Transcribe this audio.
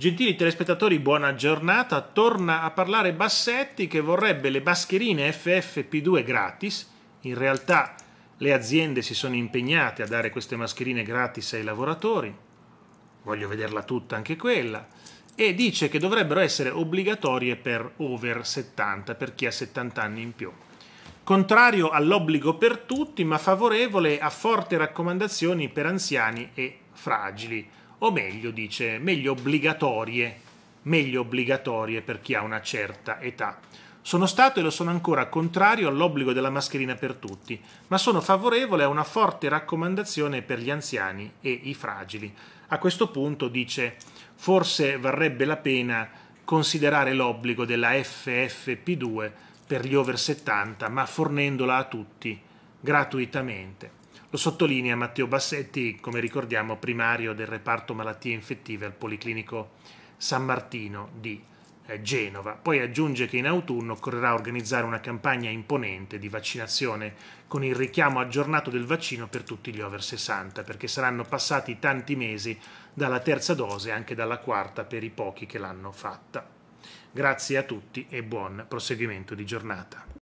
Gentili telespettatori, buona giornata. Torna a parlare Bassetti che vorrebbe le mascherine FFP2 gratis. In realtà le aziende si sono impegnate a dare queste mascherine gratis ai lavoratori. Voglio vederla tutta anche quella. E dice che dovrebbero essere obbligatorie per over 70, per chi ha 70 anni in più. Contrario all'obbligo per tutti, ma favorevole a forti raccomandazioni per anziani e fragili o meglio dice meglio obbligatorie, meglio obbligatorie per chi ha una certa età. Sono stato e lo sono ancora contrario all'obbligo della mascherina per tutti, ma sono favorevole a una forte raccomandazione per gli anziani e i fragili. A questo punto dice forse varrebbe la pena considerare l'obbligo della FFP2 per gli over 70, ma fornendola a tutti gratuitamente. Lo sottolinea Matteo Bassetti, come ricordiamo, primario del reparto malattie infettive al Policlinico San Martino di eh, Genova. Poi aggiunge che in autunno occorrerà organizzare una campagna imponente di vaccinazione con il richiamo aggiornato del vaccino per tutti gli over 60, perché saranno passati tanti mesi dalla terza dose e anche dalla quarta per i pochi che l'hanno fatta. Grazie a tutti e buon proseguimento di giornata.